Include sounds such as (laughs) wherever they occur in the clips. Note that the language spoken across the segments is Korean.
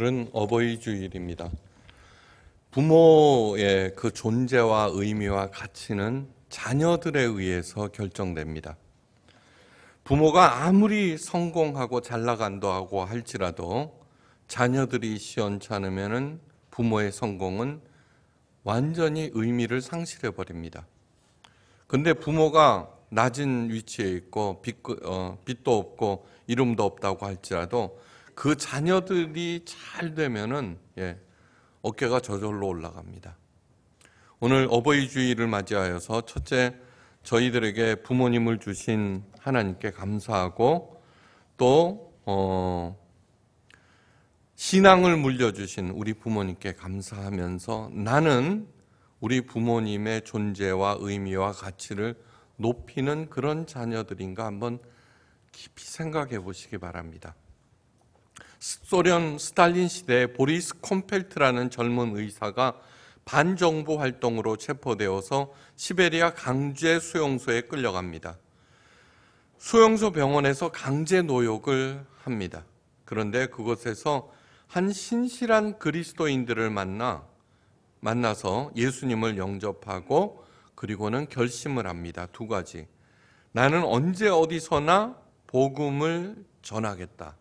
오늘은 어버이 주일입니다. 부모의 그 존재와 의미와 가치는 자녀들에 의해서 결정됩니다. 부모가 아무리 성공하고 잘 나간다고 할지라도 자녀들이 시원찮으면 부모의 성공은 완전히 의미를 상실해 버립니다. 근데 부모가 낮은 위치에 있고 빚도 어, 없고 이름도 없다고 할지라도 그 자녀들이 잘 되면은 예, 어깨가 저절로 올라갑니다. 오늘 어버이 주일을 맞이하여서 첫째 저희들에게 부모님을 주신 하나님께 감사하고 또 어, 신앙을 물려주신 우리 부모님께 감사하면서 나는 우리 부모님의 존재와 의미와 가치를 높이는 그런 자녀들인가 한번 깊이 생각해 보시기 바랍니다. 소련 스탈린 시대 에 보리스 콤펠트라는 젊은 의사가 반정부 활동으로 체포되어서 시베리아 강제 수용소에 끌려갑니다. 수용소 병원에서 강제 노역을 합니다. 그런데 그곳에서 한 신실한 그리스도인들을 만나 만나서 예수님을 영접하고 그리고는 결심을 합니다. 두 가지. 나는 언제 어디서나 복음을 전하겠다.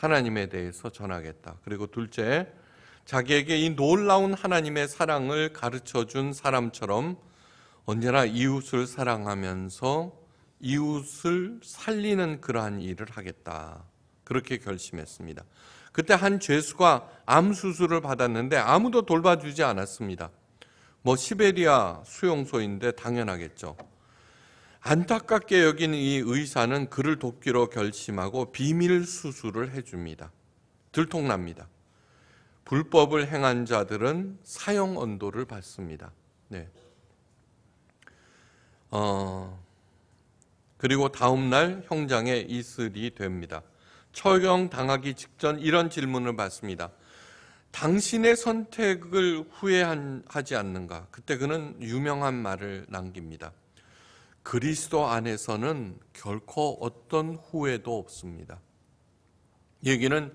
하나님에 대해서 전하겠다. 그리고 둘째, 자기에게 이 놀라운 하나님의 사랑을 가르쳐 준 사람처럼 언제나 이웃을 사랑하면서 이웃을 살리는 그러한 일을 하겠다. 그렇게 결심했습니다. 그때 한 죄수가 암 수술을 받았는데 아무도 돌봐주지 않았습니다. 뭐 시베리아 수용소인데 당연하겠죠. 안타깝게 여긴 이 의사는 그를 돕기로 결심하고 비밀 수술을 해줍니다. 들통납니다. 불법을 행한 자들은 사형 언도를 받습니다. 네. 어, 그리고 다음 날 형장의 이슬이 됩니다. 처형 당하기 직전 이런 질문을 받습니다. 당신의 선택을 후회하지 않는가? 그때 그는 유명한 말을 남깁니다. 그리스도 안에서는 결코 어떤 후회도 없습니다. 여기는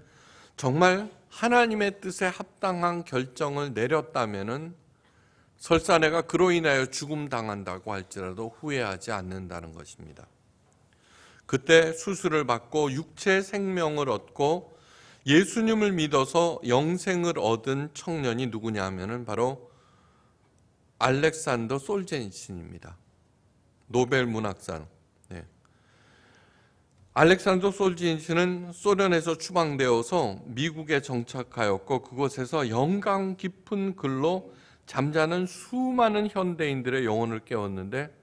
정말 하나님의 뜻에 합당한 결정을 내렸다면 설사 내가 그로 인하여 죽음 당한다고 할지라도 후회하지 않는다는 것입니다. 그때 수술을 받고 육체 생명을 얻고 예수님을 믿어서 영생을 얻은 청년이 누구냐 하면 바로 알렉산더 솔제니입니다 노벨 문학상. 네. 알렉산더 솔지니치는 소련에서 추방되어서 미국에 정착하였고 그곳에서 영광 깊은 글로 잠자는 수많은 현대인들의 영혼을 깨웠는데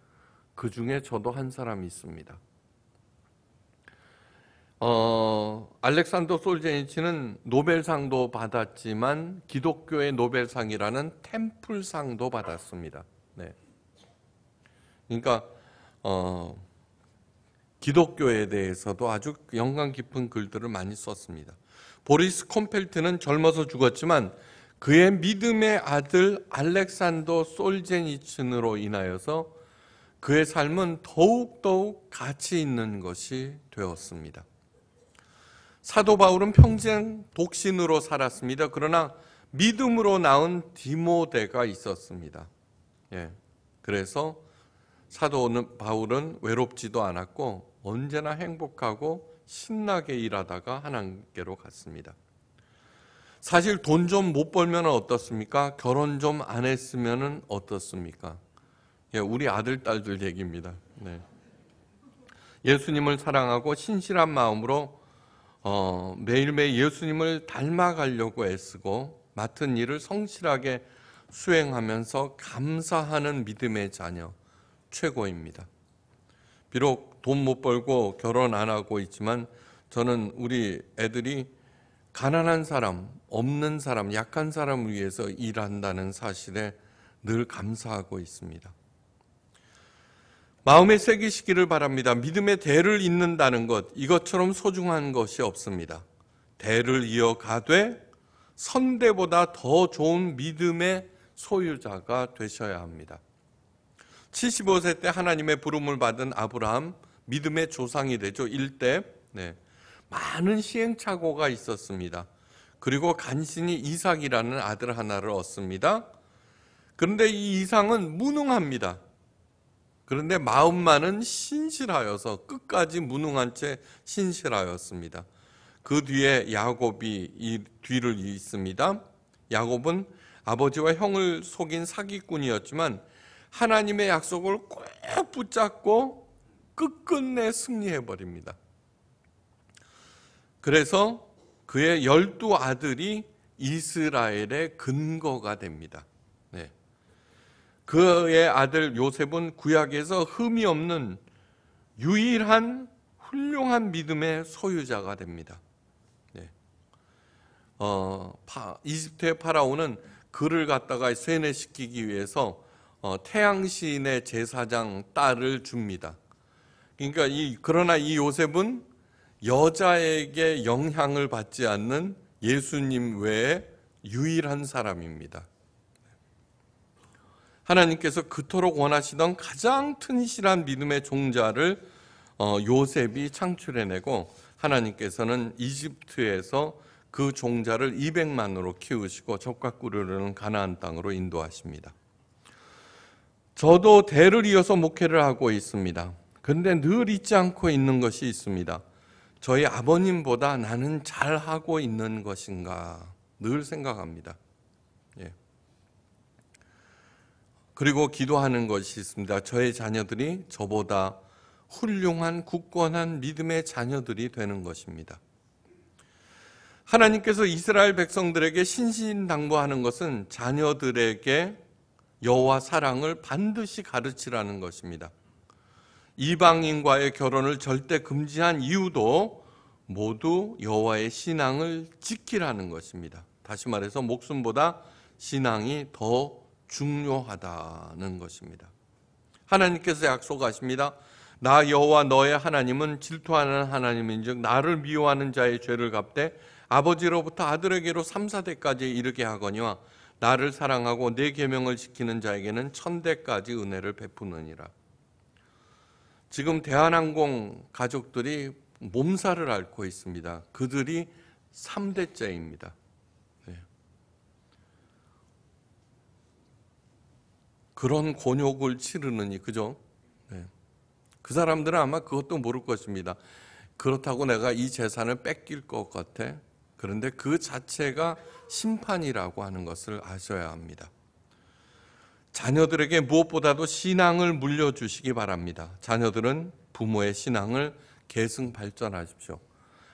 그 중에 저도 한 사람이 있습니다. 어, 알렉산더 솔제니치는 노벨상도 받았지만 기독교의 노벨상이라는 템플상도 받았습니다. 네. 그러니까 어, 기독교에 대해서도 아주 영광 깊은 글들을 많이 썼습니다. 보리스 콤펠트는 젊어서 죽었지만 그의 믿음의 아들 알렉산더 솔제니친으로 인하여서 그의 삶은 더욱더욱 가치 있는 것이 되었습니다. 사도 바울은 평생 독신으로 살았습니다. 그러나 믿음으로 낳은 디모데가 있었습니다. 예. 그래서 사도 바울은 외롭지도 않았고 언제나 행복하고 신나게 일하다가 하나님께로 갔습니다. 사실 돈 좀 못 벌면 어떻습니까? 결혼 좀 안 했으면 어떻습니까? 예, 우리 아들, 딸들 얘기입니다. 네. 예수님을 사랑하고 신실한 마음으로 어, 매일매일 예수님을 닮아가려고 애쓰고 맡은 일을 성실하게 수행하면서 감사하는 믿음의 자녀. 최고입니다. 비록 돈 못 벌고 결혼 안 하고 있지만 저는 우리 애들이 가난한 사람, 없는 사람, 약한 사람을 위해서 일한다는 사실에 늘 감사하고 있습니다. 마음에 새기시기를 바랍니다. 믿음의 대를 잇는다는 것, 이것처럼 소중한 것이 없습니다. 대를 이어가되 선대보다 더 좋은 믿음의 소유자가 되셔야 합니다. 75세 때 하나님의 부름을 받은 아브라함 믿음의 조상이 되죠. 일대 네. 많은 시행착오가 있었습니다. 그리고 간신히 이삭이라는 아들 하나를 얻습니다. 그런데 이 이상은 무능합니다. 그런데 마음만은 신실하여서 끝까지 무능한 채 신실하였습니다. 그 뒤에 야곱이 이 뒤를 잇습니다. 야곱은 아버지와 형을 속인 사기꾼이었지만 하나님의 약속을 꼭 붙잡고 끝끝내 승리해 버립니다. 그래서 그의 열두 아들이 이스라엘의 근거가 됩니다. 네. 그의 아들 요셉은 구약에서 흠이 없는 유일한 훌륭한 믿음의 소유자가 됩니다. 네. 어, 파, 이집트의 파라오는 그를 갖다가 세뇌시키기 위해서 어, 태양신의 제사장 딸을 줍니다. 그러니까 이 그러나 이 요셉은 여자에게 영향을 받지 않는 예수님 외에 유일한 사람입니다. 하나님께서 그토록 원하시던 가장 튼실한 믿음의 종자를 어, 요셉이 창출해내고 하나님께서는 이집트에서 그 종자를 200만으로 키우시고 적과 꿀르는 가나안 땅으로 인도하십니다. 저도 대를 이어서 목회를 하고 있습니다. 그런데 늘 잊지 않고 있는 것이 있습니다. 저희 아버님보다 나는 잘하고 있는 것인가 늘 생각합니다. 예. 그리고 기도하는 것이 있습니다. 저의 자녀들이 저보다 훌륭한 굳건한 믿음의 자녀들이 되는 것입니다. 하나님께서 이스라엘 백성들에게 신신당부하는 것은 자녀들에게 여호와 사랑을 반드시 가르치라는 것입니다. 이방인과의 결혼을 절대 금지한 이유도 모두 여호와의 신앙을 지키라는 것입니다. 다시 말해서 목숨보다 신앙이 더 중요하다는 것입니다. 하나님께서 약속하십니다. 나 여호와 너의 하나님은 질투하는 하나님인즉 나를 미워하는 자의 죄를 갚되 아버지로부터 아들에게로 삼사대까지 이르게 하거니와 나를 사랑하고 내 계명을 지키는 자에게는 천대까지 은혜를 베푸느니라. 지금 대한항공 가족들이 몸살을 앓고 있습니다. 그들이 3대째입니다. 네. 그런 곤욕을 치르느니 그죠? 네. 그 사람들은 아마 그것도 모를 것입니다. 그렇다고 내가 이 재산을 뺏길 것 같아? 그런데 그 자체가 심판이라고 하는 것을 아셔야 합니다. 자녀들에게 무엇보다도 신앙을 물려주시기 바랍니다. 자녀들은 부모의 신앙을 계승 발전하십시오.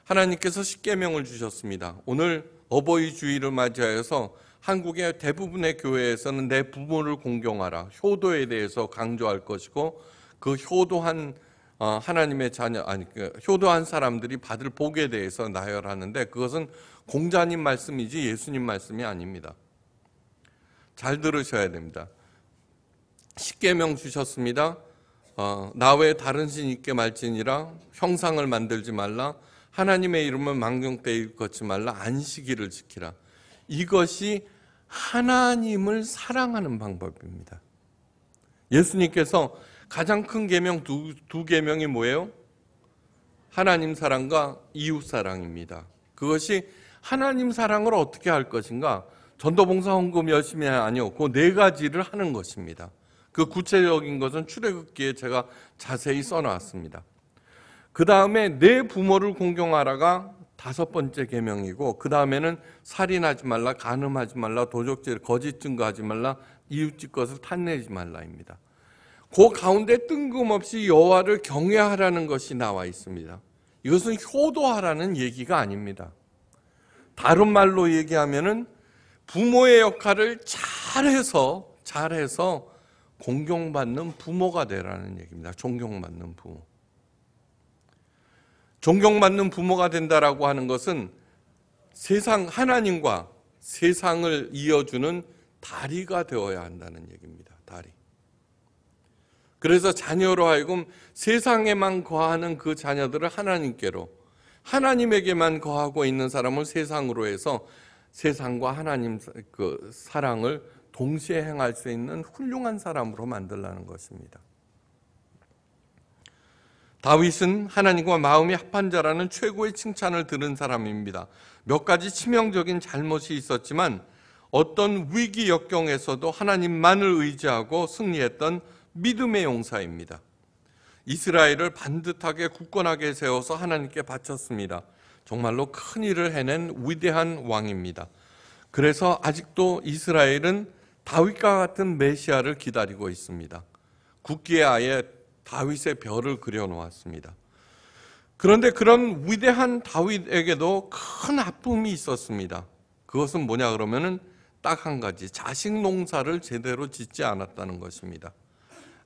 하나님께서 십계명을 주셨습니다. 오늘 어버이 주의를 맞이하여서 한국의 대부분의 교회에서는 내 부모를 공경하라 효도에 대해서 강조할 것이고 그 효도한 어, 하나님의 자녀 아니 그 효도한 사람들이 받을 복에 대해서 나열하는데 그것은 공자님 말씀이지 예수님 말씀이 아닙니다. 잘 들으셔야 됩니다. 십계명 주셨습니다. 어, 나 외에 다른 신 있게 말지니라 형상을 만들지 말라 하나님의 이름을 망령되 걷지 말라 안식일을 지키라. 이것이 하나님을 사랑하는 방법입니다. 예수님께서 가장 큰 계명 두, 두 계명이 뭐예요? 하나님 사랑과 이웃 사랑입니다. 그것이 하나님 사랑을 어떻게 할 것인가? 전도 봉사 헌금 열심히 아니었고 네 가지를 하는 것입니다. 그 구체적인 것은 출애굽기에 제가 자세히 써 놨습니다. 그 다음에 내 네 부모를 공경하라가 다섯 번째 계명이고 그 다음에는 살인하지 말라, 간음하지 말라, 도적질, 거짓 증거하지 말라, 이웃집 것을 탐내지 말라입니다. 그 가운데 뜬금없이 여호와를 경외하라는 것이 나와 있습니다. 이것은 효도하라는 얘기가 아닙니다. 다른 말로 얘기하면은 부모의 역할을 잘해서 잘해서 공경받는 부모가 되라는 얘기입니다. 존경받는 부모. 존경받는 부모가 된다라고 하는 것은 세상 하나님과 세상을 이어주는 다리가 되어야 한다는 얘기입니다. 다리. 그래서 자녀로 하여금 세상에만 거하는 그 자녀들을 하나님께로 하나님에게만 거하고 있는 사람을 세상으로 해서 세상과 하나님 그 사랑을 동시에 행할 수 있는 훌륭한 사람으로 만들라는 것입니다. 다윗은 하나님과 마음이 합한 자라는 최고의 칭찬을 들은 사람입니다. 몇 가지 치명적인 잘못이 있었지만 어떤 위기 역경에서도 하나님만을 의지하고 승리했던 믿음의 용사입니다. 이스라엘을 반듯하게 굳건하게 세워서 하나님께 바쳤습니다. 정말로 큰 일을 해낸 위대한 왕입니다. 그래서 아직도 이스라엘은 다윗과 같은 메시아를 기다리고 있습니다. 국기에 아예 다윗의 별을 그려놓았습니다. 그런데 그런 위대한 다윗에게도 큰 아픔이 있었습니다. 그것은 뭐냐 그러면은 딱 한 가지 자식 농사를 제대로 짓지 않았다는 것입니다.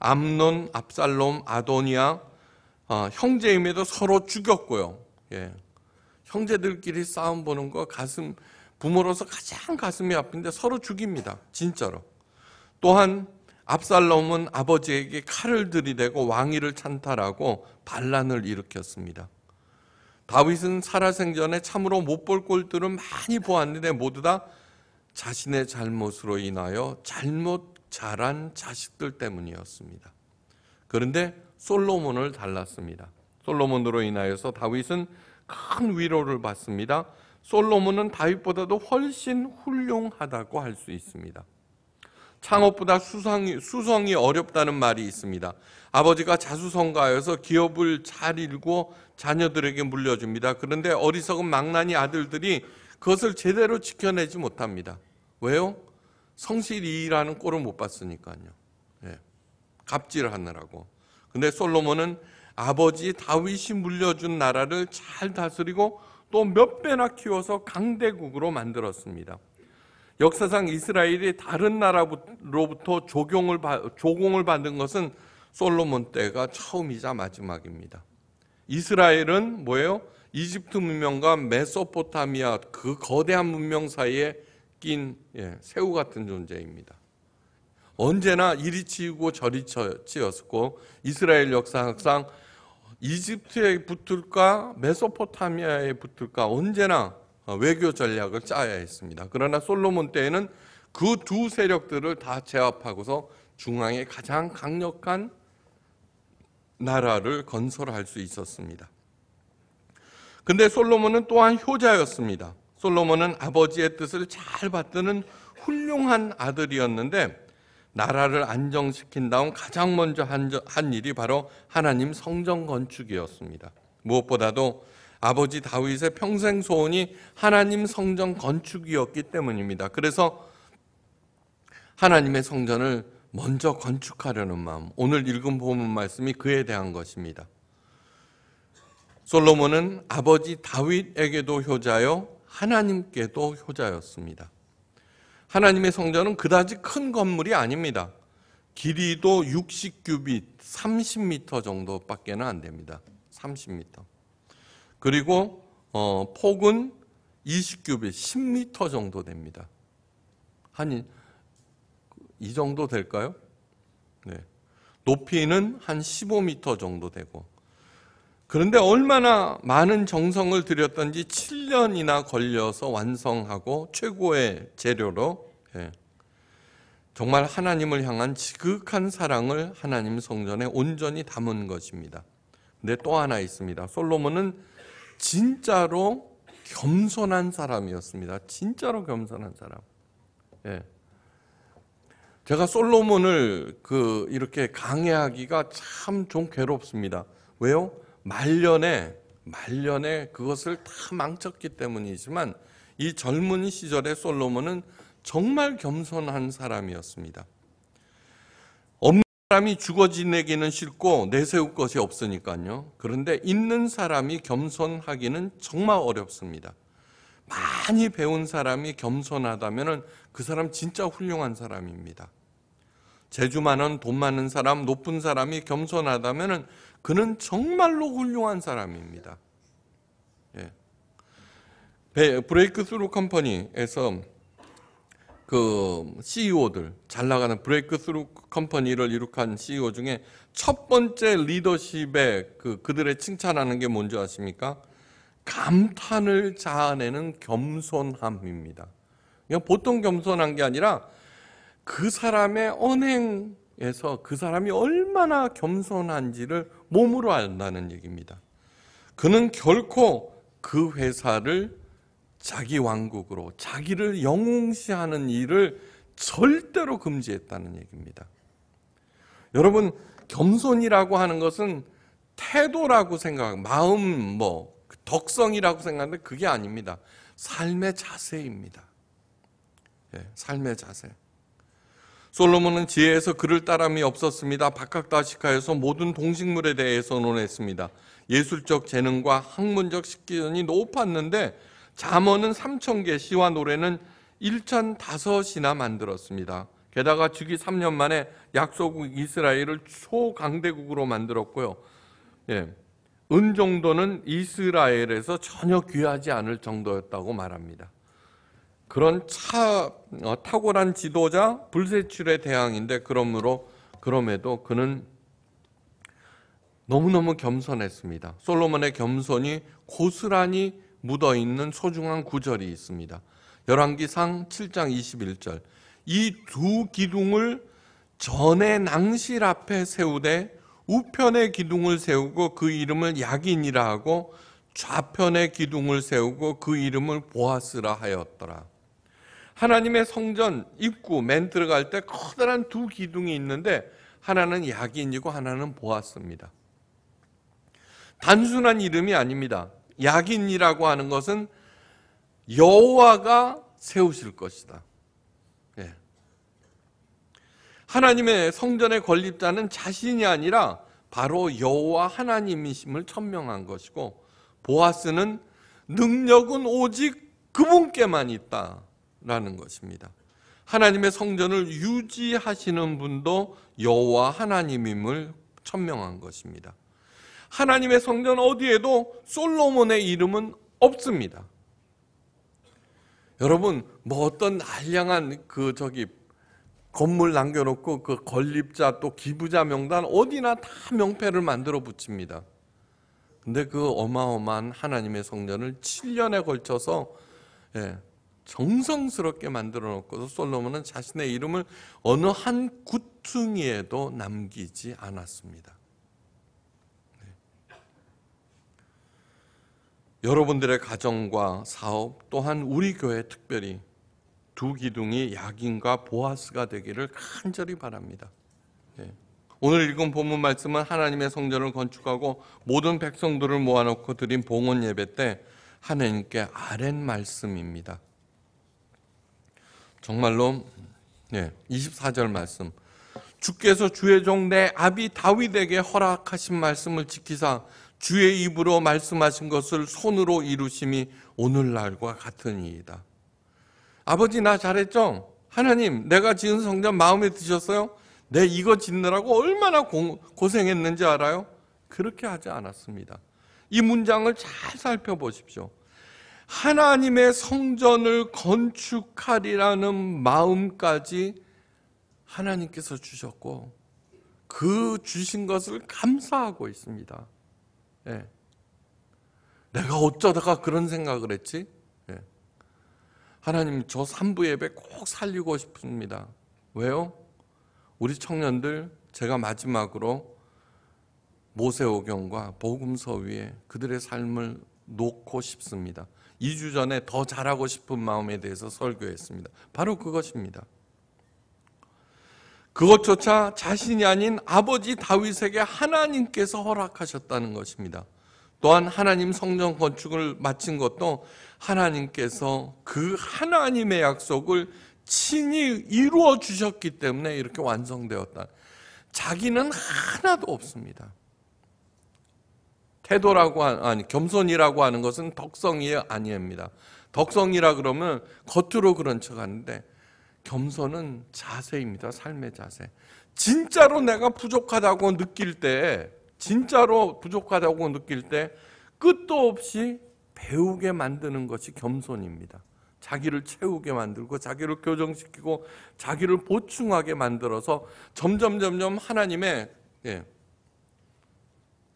암논, 압살롬, 아도니아 어, 형제임에도 서로 죽였고요. 예. 형제들끼리 싸움 보는 거 가슴 부모로서 가장 가슴이 아픈데 서로 죽입니다. 진짜로. 또한 압살롬은 아버지에게 칼을 들이대고 왕위를 찬탈하고 반란을 일으켰습니다. 다윗은 살아생전에 참으로 못 볼 꼴들은 많이 보았는데 모두 다 자신의 잘못으로 인하여 잘못 잘한 자식들 때문이었습니다. 그런데 솔로몬을 달랐습니다. 솔로몬으로 인하여서 다윗은 큰 위로를 받습니다. 솔로몬은 다윗보다도 훨씬 훌륭하다고 할 수 있습니다. 창업보다 수상이, 수성이 어렵다는 말이 있습니다. 아버지가 자수성가하여서 기업을 잘 일고 자녀들에게 물려줍니다. 그런데 어리석은 망나니 아들들이 그것을 제대로 지켜내지 못합니다. 왜요? 성실이라는 꼴을 못 봤으니까요. 예. 갑질을 하느라고. 근데 솔로몬은 아버지 다윗이 물려준 나라를 잘 다스리고 또 몇 배나 키워서 강대국으로 만들었습니다. 역사상 이스라엘이 다른 나라로부터 조경을, 조공을 받은 것은 솔로몬 때가 처음이자 마지막입니다. 이스라엘은 뭐예요? 이집트 문명과 메소포타미아 그 거대한 문명 사이에 낀 예, 새우 같은 존재입니다. 언제나 이리 치고 우 저리 치였고 이스라엘 역사상 이집트에 붙을까 메소포타미아에 붙을까 언제나 어, 외교 전략을 짜야 했습니다. 그러나 솔로몬 때에는 그 두 세력들을 다 제압하고서 중앙에 가장 강력한 나라를 건설할 수 있었습니다. 근데 솔로몬은 또한 효자였습니다. 솔로몬은 아버지의 뜻을 잘 받드는 훌륭한 아들이었는데 나라를 안정시킨 다음 가장 먼저 한, 일이 바로 하나님 성전 건축이었습니다. 무엇보다도 아버지 다윗의 평생 소원이 하나님 성전 건축이었기 때문입니다. 그래서 하나님의 성전을 먼저 건축하려는 마음. 오늘 읽은 본문 말씀이 그에 대한 것입니다. 솔로몬은 아버지 다윗에게도 효자요 하나님께도 효자였습니다. 하나님의 성전은 그다지 큰 건물이 아닙니다. 길이도 60규빗, 30m 정도밖에는 안 됩니다. 30m. 그리고 어, 폭은 20규빗, 10m 정도 됩니다. 한 이 정도 될까요? 네. 높이는 한 15m 정도 되고 그런데 얼마나 많은 정성을 들였던지 7년이나 걸려서 완성하고 최고의 재료로 예. 정말 하나님을 향한 지극한 사랑을 하나님 성전에 온전히 담은 것입니다. 근데 또 하나 있습니다. 솔로몬은 진짜로 겸손한 사람이었습니다. 진짜로 겸손한 사람. 예. 제가 솔로몬을 그 이렇게 강의하기가 참 좀 괴롭습니다. 왜요? 말년에 말년에 그것을 다 망쳤기 때문이지만 이 젊은 시절의 솔로몬은 정말 겸손한 사람이었습니다. 없는 사람이 죽어 지내기는 싫고 내세울 것이 없으니까요. 그런데 있는 사람이 겸손하기는 정말 어렵습니다. 많이 배운 사람이 겸손하다면 그 사람 진짜 훌륭한 사람입니다. 재주 많은 돈 많은 사람, 높은 사람이 겸손하다면 그는 정말로 훌륭한 사람입니다. 예. 브레이크 스루 컴퍼니에서 그 CEO들 잘 나가는 브레이크 스루 컴퍼니를 이룩한 CEO 중에 첫 번째 리더십에 그 그들의 칭찬하는 게 뭔지 아십니까? 감탄을 자아내는 겸손함입니다. 그냥 보통 겸손한 게 아니라 그 사람의 언행에서 그 사람이 얼마나 겸손한지를 몸으로 안다는 얘기입니다. 그는 결코 그 회사를 자기 왕국으로 자기를 영웅시하는 일을 절대로 금지했다는 얘기입니다. 여러분 겸손이라고 하는 것은 태도라고 생각, 마음 뭐 덕성이라고 생각하는데 그게 아닙니다. 삶의 자세입니다. 예, 삶의 자세. 솔로몬은 지혜에서 그를 따람이 없었습니다. 박학다식하에서 모든 동식물에 대해서 논했습니다. 예술적 재능과 학문적 식견이 높았는데 잠언은 3천 개 시와 노래는 1천 다섯이나 만들었습니다. 게다가 즉위 3년 만에 약소국 이스라엘을 초강대국으로 만들었고요. 예, 은 정도는 이스라엘에서 전혀 귀하지 않을 정도였다고 말합니다. 그런 차, 어, 탁월한 지도자 불세출의 대항인데 그러므로 그럼에도 그는 너무너무 겸손했습니다. 솔로몬의 겸손이 고스란히 묻어 있는 소중한 구절이 있습니다. 열왕기상 7장 21절. 이 두 기둥을 전의 낭실 앞에 세우되 우편의 기둥을 세우고 그 이름을 야긴이라 하고 좌편의 기둥을 세우고 그 이름을 보아스라 하였더라. 하나님의 성전 입구 맨 들어갈 때 커다란 두 기둥이 있는데 하나는 야긴이고 하나는 보았습니다 단순한 이름이 아닙니다. 야긴이라고 하는 것은 여호와가 세우실 것이다. 예. 하나님의 성전에 건립자는 자신이 아니라 바로 여호와 하나님이심을 천명한 것이고 보아스는 능력은 오직 그분께만 있다. 라는 것입니다. 하나님의 성전을 유지하시는 분도 여호와 하나님임을 천명한 것입니다. 하나님의 성전 어디에도 솔로몬의 이름은 없습니다. 여러분 뭐 어떤 한량한 그 저기 건물 남겨놓고 그 건립자 또 기부자 명단 어디나 다 명패를 만들어 붙입니다. 근데 그 어마어마한 하나님의 성전을 7년에 걸쳐서 예, 정성스럽게 만들어 놓고서 솔로몬은 자신의 이름을 어느 한 구퉁이에도 남기지 않았습니다. 네. 여러분들의 가정과 사업 또한 우리 교회 특별히 두 기둥이 야긴과 보아스가 되기를 간절히 바랍니다. 네. 오늘 읽은 본문 말씀은 하나님의 성전을 건축하고 모든 백성들을 모아놓고 드린 봉헌 예배 때 하나님께 아랜 말씀입니다. 정말로 예, 24절 말씀 주께서 주의 종 내 아비 다윗에게 허락하신 말씀을 지키사 주의 입으로 말씀하신 것을 손으로 이루심이 오늘날과 같은니이다 아버지 나 잘했죠? 하나님 내가 지은 성전 마음에 드셨어요? 내 이거 짓느라고 얼마나 고, 고생했는지 알아요? 그렇게 하지 않았습니다. 이 문장을 잘 살펴보십시오. 하나님의 성전을 건축하리라는 마음까지 하나님께서 주셨고 그 주신 것을 감사하고 있습니다. 예. 내가 어쩌다가 그런 생각을 했지? 예. 하나님 저 산부 예배 꼭 살리고 싶습니다. 왜요? 우리 청년들 제가 마지막으로 모세오경과 복음서 위에 그들의 삶을 놓고 싶습니다. 2주 전에 더 잘하고 싶은 마음에 대해서 설교했습니다. 바로 그것입니다. 그것조차 자신이 아닌 아버지 다윗에게 하나님께서 허락하셨다는 것입니다. 또한 하나님 성전 건축을 마친 것도 하나님께서 그 하나님의 약속을 친히 이루어 주셨기 때문에 이렇게 완성되었다. 자기는 하나도 없습니다. 태도라고 아니 겸손이라고 하는 것은 덕성이 아니입니다. 덕성이라 그러면 겉으로 그런 척하는데 겸손은 자세입니다. 삶의 자세. 진짜로 내가 부족하다고 느낄 때 진짜로 부족하다고 느낄 때 끝도 없이 배우게 만드는 것이 겸손입니다. 자기를 채우게 만들고 자기를 교정시키고 자기를 보충하게 만들어서 점점 점점 하나님의 예,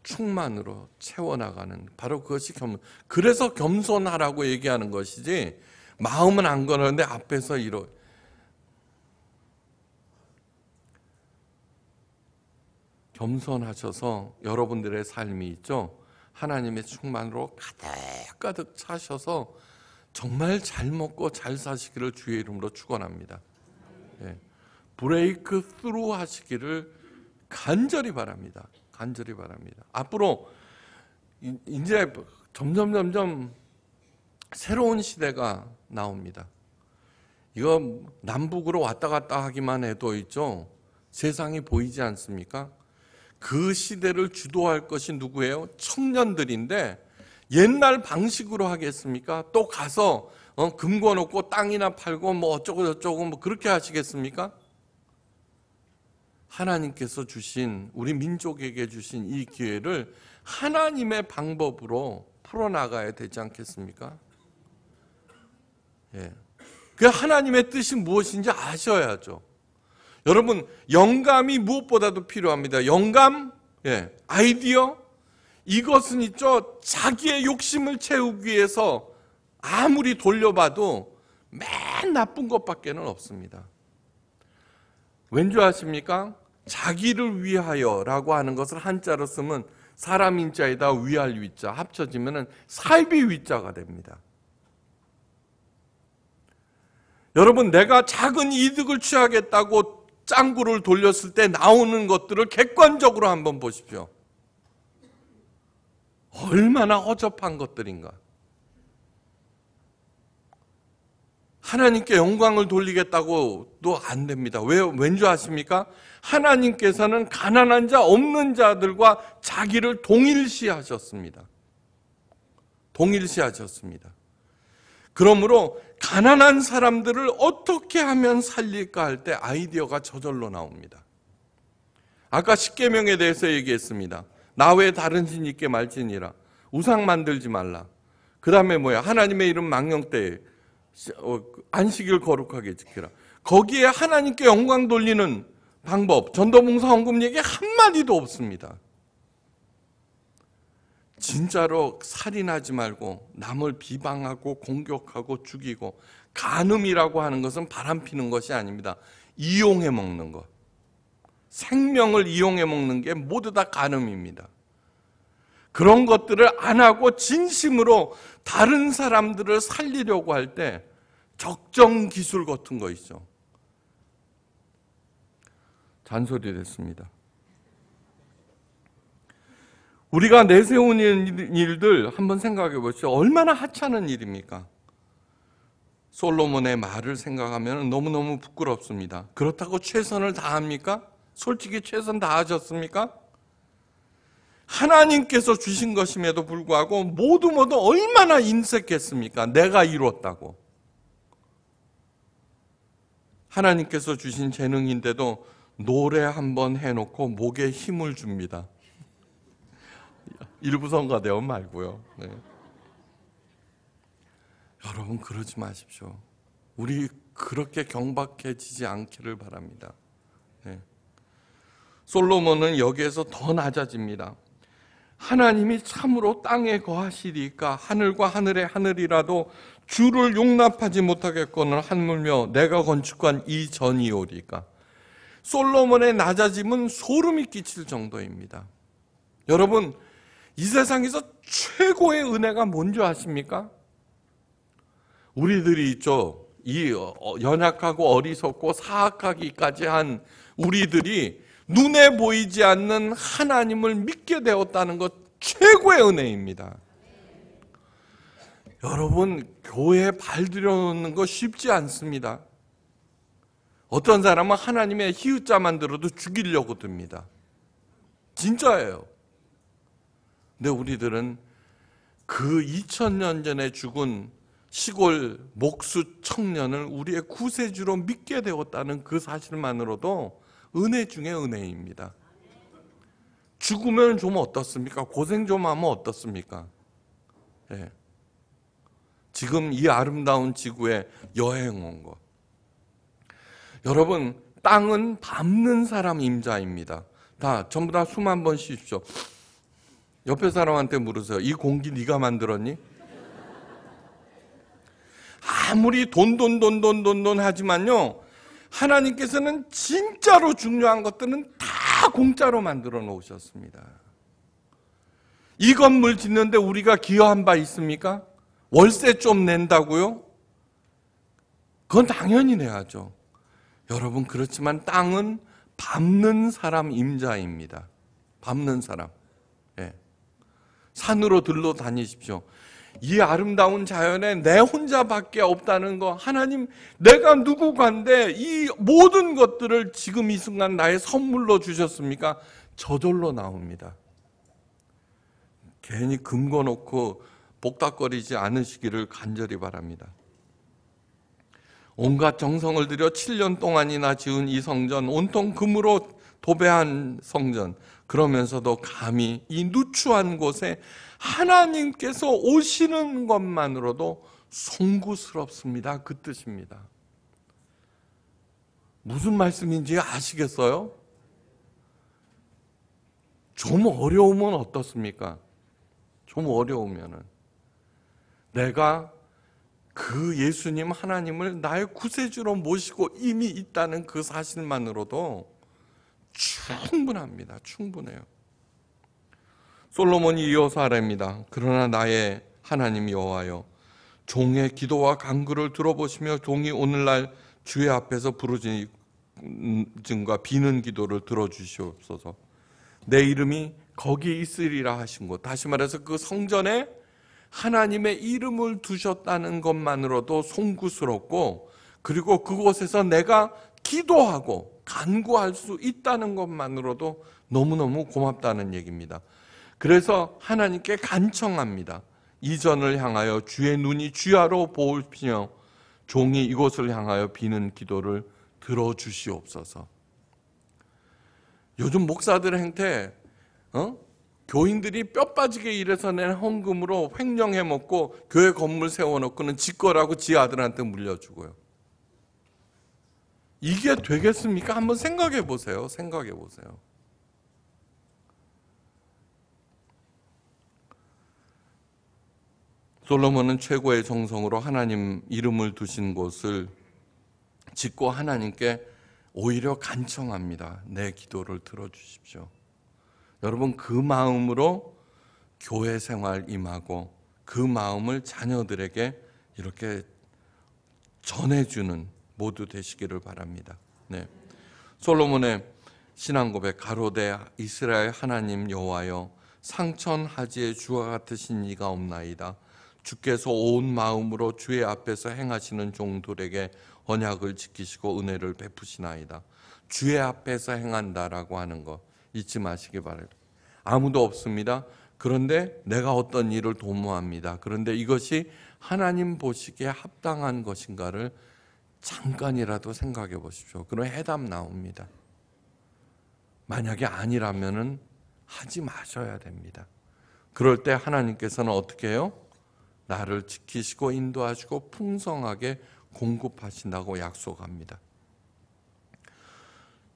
충만으로 채워나가는 바로 그것이 겸 그래서 겸손하라고 얘기하는 것이지 마음은 안 거는데 앞에서 이러 겸손하셔서 여러분들의 삶이 있죠 하나님의 충만으로 가득가득 차셔서 정말 잘 먹고 잘 사시기를 주의 이름으로 축원합니다. 예. 브레이크 스루 하시기를 간절히 바랍니다. 간절히 바랍니다. 앞으로 이제 점점 점점 새로운 시대가 나옵니다. 이거 남북으로 왔다 갔다 하기만 해도 있죠. 세상이 보이지 않습니까? 그 시대를 주도할 것이 누구예요? 청년들인데 옛날 방식으로 하겠습니까? 또 가서 어, 금고놓고 땅이나 팔고 뭐 어쩌고 저쩌고 뭐 그렇게 하시겠습니까? 하나님께서 주신 우리 민족에게 주신 이 기회를 하나님의 방법으로 풀어나가야 되지 않겠습니까? 예. 그 하나님의 뜻이 무엇인지 아셔야죠. 여러분, 영감이 무엇보다도 필요합니다. 영감, 예. 아이디어, 이것은 있죠. 자기의 욕심을 채우기 위해서 아무리 돌려봐도 맨 나쁜 것밖에 없습니다. 왠줄 아십니까? 자기를 위하여라고 하는 것을 한자로 쓰면 사람 인자에다 위할 위자 합쳐지면 살비 위자가 됩니다. 여러분 내가 작은 이득을 취하겠다고 짱구를 돌렸을 때 나오는 것들을 객관적으로 한번 보십시오. 얼마나 허접한 것들인가. 하나님께 영광을 돌리겠다고 도안 됩니다. 왜, 왠지 아십니까? 하나님께서는 가난한 자, 없는 자들과 자기를 동일시 하셨습니다. 동일시 하셨습니다. 그러므로 가난한 사람들을 어떻게 하면 살릴까 할 때 아이디어가 저절로 나옵니다. 아까 십계명에 대해서 얘기했습니다. 나외 다른 신 있게 말지니라. 우상 만들지 말라. 그 다음에 뭐야? 하나님의 이름 망령때 어, 그 안식일 거룩하게 지키라. 거기에 하나님께 영광 돌리는 방법, 전도봉사 헌금 얘기 한마디도 없습니다. 진짜로 살인하지 말고 남을 비방하고 공격하고 죽이고 간음이라고 하는 것은 바람피는 것이 아닙니다. 이용해 먹는 것. 생명을 이용해 먹는 게 모두 다 간음입니다. 그런 것들을 안 하고 진심으로 다른 사람들을 살리려고 할 때 적정 기술 같은 거 있죠. 잔소리 됐습니다. 우리가 내세운 일들 한번 생각해 보시죠. 얼마나 하찮은 일입니까? 솔로몬의 말을 생각하면 너무너무 부끄럽습니다. 그렇다고 최선을 다합니까? 솔직히 최선 다하셨습니까? 하나님께서 주신 것임에도 불구하고 모두 모두 얼마나 인색했습니까? 내가 이뤘다고. 하나님께서 주신 재능인데도 노래 한번 해놓고 목에 힘을 줍니다. 일부 성가대원 말고요. 네. 여러분 그러지 마십시오. 우리 그렇게 경박해지지 않기를 바랍니다. 네. 솔로몬은 여기에서 더 낮아집니다. 하나님이 참으로 땅에 거하시리까 하늘과 하늘의 하늘이라도 주를 용납하지 못하겠거늘 한물며 내가 건축한 이 전이오리까 솔로몬의 낮아짐은 소름이 끼칠 정도입니다. 여러분 이 세상에서 최고의 은혜가 뭔지 아십니까? 우리들이 있죠. 이 어, 연약하고 어리석고 사악하기까지 한 우리들이 눈에 보이지 않는 하나님을 믿게 되었다는 것 최고의 은혜입니다. 여러분, 교회에 발들여놓는 거 쉽지 않습니다. 어떤 사람은 하나님의 희우자만 들어도 죽이려고 듭니다. 진짜예요. 근데 우리들은 그 2000년 전에 죽은 시골 목수 청년을 우리의 구세주로 믿게 되었다는 그 사실만으로도 은혜 중에 은혜입니다. 죽으면 좀 어떻습니까? 고생 좀 하면 어떻습니까? 예. 지금 이 아름다운 지구에 여행 온 것. 여러분, 땅은 밟는 사람 임자입니다. 다, 전부 다 숨 한 번 쉬십시오. 옆에 사람한테 물으세요. 이 공기 네가 만들었니? 아무리 돈, 돈, 돈, 돈, 돈, 돈 하지만요. 하나님께서는 진짜로 중요한 것들은 다 공짜로 만들어 놓으셨습니다. 이 건물 짓는데 우리가 기여한 바 있습니까? 월세 좀 낸다고요? 그건 당연히 내야죠. 여러분, 그렇지만 땅은 밟는 사람 임자입니다. 밟는 사람. 예. 산으로 들러 다니십시오. 이 아름다운 자연에 내 혼자밖에 없다는 거 하나님 내가 누구간데 이 모든 것들을 지금 이 순간 나의 선물로 주셨습니까? 저절로 나옵니다. 괜히 근거 놓고 복닥거리지 않으시기를 간절히 바랍니다. 온갖 정성을 들여 7년 동안이나 지은 이 성전, 온통 금으로 도배한 성전, 그러면서도 감히 이 누추한 곳에 하나님께서 오시는 것만으로도 송구스럽습니다. 그 뜻입니다. 무슨 말씀인지 아시겠어요? 좀 어려우면 어떻습니까? 좀 어려우면은 내가 그 예수님 하나님을 나의 구세주로 모시고 이미 있다는 그 사실만으로도 충분합니다. 충분해요. 솔로몬이 이어서 아래입니다. 그러나 나의 하나님 여호와여 종의 기도와 간구를 들어보시며 종이 오늘날 주의 앞에서 부르짖음과 비는 기도를 들어주시옵소서. 내 이름이 거기 있으리라 하신 것. 다시 말해서 그 성전에 하나님의 이름을 두셨다는 것만으로도 송구스럽고 그리고 그곳에서 내가 기도하고 간구할 수 있다는 것만으로도 너무너무 고맙다는 얘기입니다. 그래서 하나님께 간청합니다. 이전을 향하여 주의 눈이 주야로 보울며 종이 이곳을 향하여 비는 기도를 들어주시옵소서. 요즘 목사들 행태, 어? 교인들이 뼈 빠지게 일해서 낸 헌금으로 횡령해 먹고 교회 건물 세워놓고는 지 거라고 지 아들한테 물려주고요. 이게 되겠습니까? 한번 생각해 보세요. 생각해 보세요. 솔로몬은 최고의 정성으로 하나님 이름을 두신 곳을 짓고 하나님께 오히려 간청합니다. 내 기도를 들어주십시오. 여러분 그 마음으로 교회 생활 임하고 그 마음을 자녀들에게 이렇게 전해주는 모두 되시기를 바랍니다. 네. 솔로몬의 신앙 고백 가로되 이스라엘 하나님 여와여 상천하지의 주와 같으신 이가 없나이다. 주께서 온 마음으로 주의 앞에서 행하시는 종들에게 언약을 지키시고 은혜를 베푸시나이다. 주의 앞에서 행한다라고 하는 거 잊지 마시기 바랍니다. 아무도 없습니다. 그런데 내가 어떤 일을 도모합니다. 그런데 이것이 하나님 보시기에 합당한 것인가를 잠깐이라도 생각해 보십시오. 그럼 해답 나옵니다. 만약에 아니라면은 하지 마셔야 됩니다. 그럴 때 하나님께서는 어떻게 해요? 나를 지키시고 인도하시고 풍성하게 공급하신다고 약속합니다.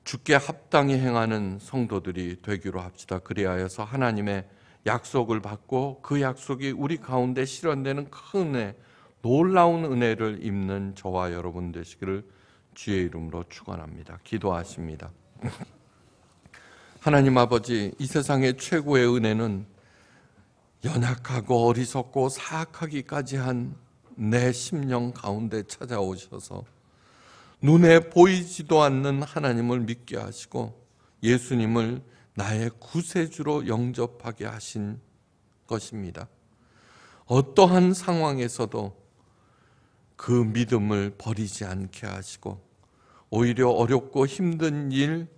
주께 합당히 행하는 성도들이 되기로 합시다. 그리하여서 하나님의 약속을 받고 그 약속이 우리 가운데 실현되는 큰 은혜, 놀라운 은혜를 입는 저와 여러분 되시기를 주의 이름으로 축원합니다. 기도하십니다. (laughs) 하나님 아버지, 이 세상의 최고의 은혜는 연약하고 어리석고 사악하기까지 한 내 심령 가운데 찾아오셔서 눈에 보이지도 않는 하나님을 믿게 하시고 예수님을 나의 구세주로 영접하게 하신 것입니다. 어떠한 상황에서도 그 믿음을 버리지 않게 하시고 오히려 어렵고 힘든 일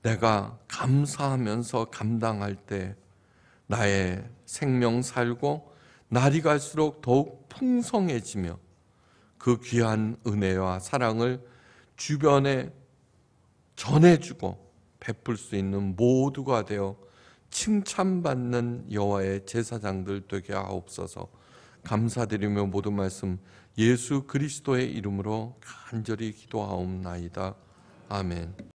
내가 감사하면서 감당할 때 나의 생명 살고 날이 갈수록 더욱 풍성해지며 그 귀한 은혜와 사랑을 주변에 전해주고 베풀 수 있는 모두가 되어 칭찬받는 여호와의 제사장들 되게 하옵소서. 감사드리며 모든 말씀 예수 그리스도의 이름으로 간절히 기도하옵나이다. 아멘.